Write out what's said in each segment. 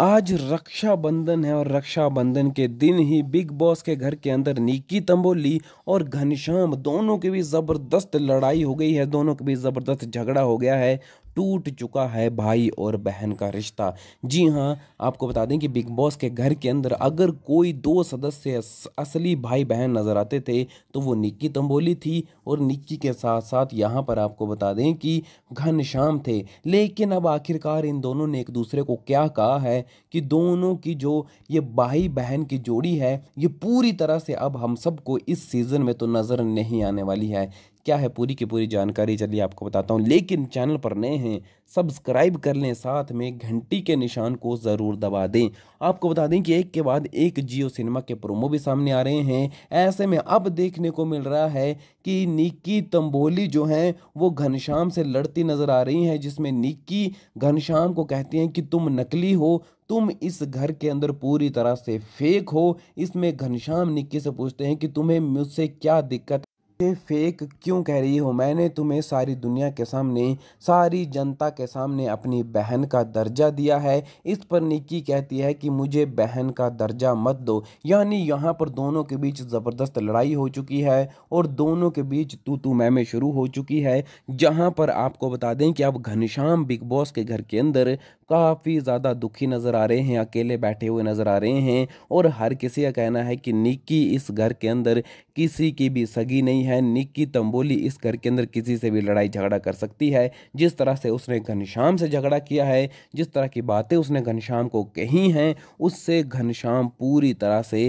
आज रक्षाबंधन है और रक्षाबंधन के दिन ही बिग बॉस के घर के अंदर निकी तंबोली और घनश्याम दोनों के भी ज़बरदस्त लड़ाई हो गई है दोनों के भी ज़बरदस्त झगड़ा हो गया है टूट चुका है भाई और बहन का रिश्ता जी हाँ आपको बता दें कि बिग बॉस के घर के अंदर अगर कोई दो सदस्य असली भाई बहन नज़र आते थे तो वो निक्की तंबोली थी और निक्की के साथ साथ यहाँ पर आपको बता दें कि घन श्याम थे लेकिन अब आखिरकार इन दोनों ने एक दूसरे को क्या कहा है कि दोनों की जो ये भाई बहन की जोड़ी है ये पूरी तरह से अब हम सबको इस सीज़न में तो नज़र नहीं आने वाली है क्या है पूरी की पूरी जानकारी चलिए आपको बताता हूँ लेकिन चैनल पर नए हैं सब्सक्राइब कर लें साथ में घंटी के निशान को ज़रूर दबा दें आपको बता दें कि एक के बाद एक जियो सिनेमा के प्रोमो भी सामने आ रहे हैं ऐसे में अब देखने को मिल रहा है कि निक्की तंबोली जो हैं वो घनश्याम से लड़ती नज़र आ रही हैं जिसमें निक्की घनश्याम को कहती हैं कि तुम नकली हो तुम इस घर के अंदर पूरी तरह से फेक हो इसमें घनश्याम निक्की से पूछते हैं कि तुम्हें मुझसे क्या दिक्कत मुझे फेक क्यों कह रही हो मैंने तुम्हें सारी दुनिया के सामने सारी जनता के सामने अपनी बहन का दर्जा दिया है इस पर निक्की कहती है कि मुझे बहन का दर्जा मत दो यानी यहाँ पर दोनों के बीच ज़बरदस्त लड़ाई हो चुकी है और दोनों के बीच तू तू मैं में शुरू हो चुकी है जहाँ पर आपको बता दें कि अब घनश्याम बिग बॉस के घर के अंदर काफ़ी ज़्यादा दुखी नज़र आ रहे हैं अकेले बैठे हुए नज़र आ रहे हैं और हर किसी का कहना है कि निक्की इस घर के अंदर किसी की भी सगी नहीं है बहन निक्की तंबोली इस घर के अंदर किसी से भी लड़ाई झगड़ा कर सकती है जिस तरह से उसने घनश्याम से झगड़ा किया है जिस तरह की बातें उसने घनश्याम को कही हैं उससे घनश्याम पूरी तरह से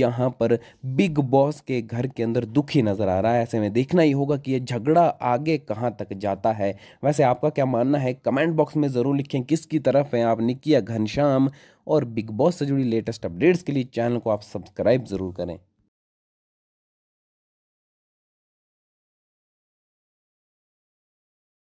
यहाँ पर बिग बॉस के घर के अंदर दुखी नज़र आ रहा है ऐसे में देखना ही होगा कि ये झगड़ा आगे कहाँ तक जाता है वैसे आपका क्या मानना है कमेंट बॉक्स में ज़रूर लिखें किसकी तरफ हैं आप निक्की या घनश्याम और बिग बॉस से जुड़ी लेटेस्ट अपडेट्स के लिए चैनल को आप सब्सक्राइब ज़रूर करें